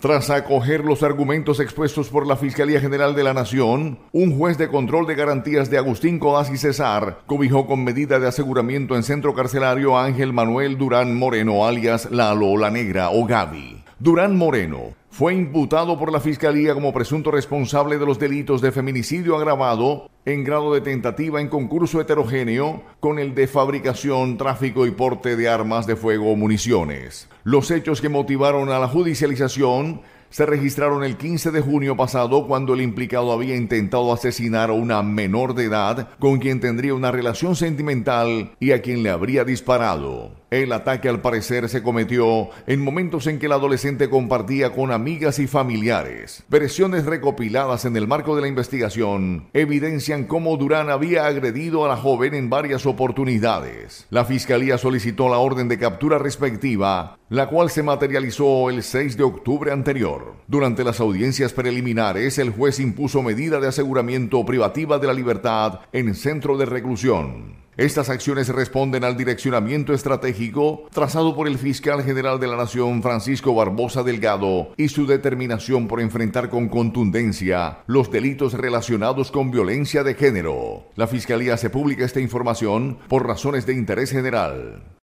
Tras acoger los argumentos expuestos por la Fiscalía General de la Nación, un juez de control de garantías de Agustín Codaz y César cobijó con medida de aseguramiento en centro carcelario a Ángel Manuel Durán Moreno, alias Lalo La Negra o Gaby. Durán Moreno fue imputado por la Fiscalía como presunto responsable de los delitos de feminicidio agravado en grado de tentativa en concurso heterogéneo con el de fabricación, tráfico y porte de armas de fuego o municiones. Los hechos que motivaron a la judicialización se registraron el 15 de junio pasado cuando el implicado había intentado asesinar a una menor de edad con quien tendría una relación sentimental y a quien le habría disparado. El ataque al parecer se cometió en momentos en que el adolescente compartía con amigas y familiares. Versiones recopiladas en el marco de la investigación evidencian cómo Durán había agredido a la joven en varias oportunidades. La fiscalía solicitó la orden de captura respectiva, la cual se materializó el 6 de octubre anterior. Durante las audiencias preliminares, el juez impuso medida de aseguramiento privativa de la libertad en centro de reclusión. Estas acciones responden al direccionamiento estratégico trazado por el fiscal general de la Nación, Francisco Barbosa Delgado, y su determinación por enfrentar con contundencia los delitos relacionados con violencia de género. La Fiscalía se pública esta información por razones de interés general.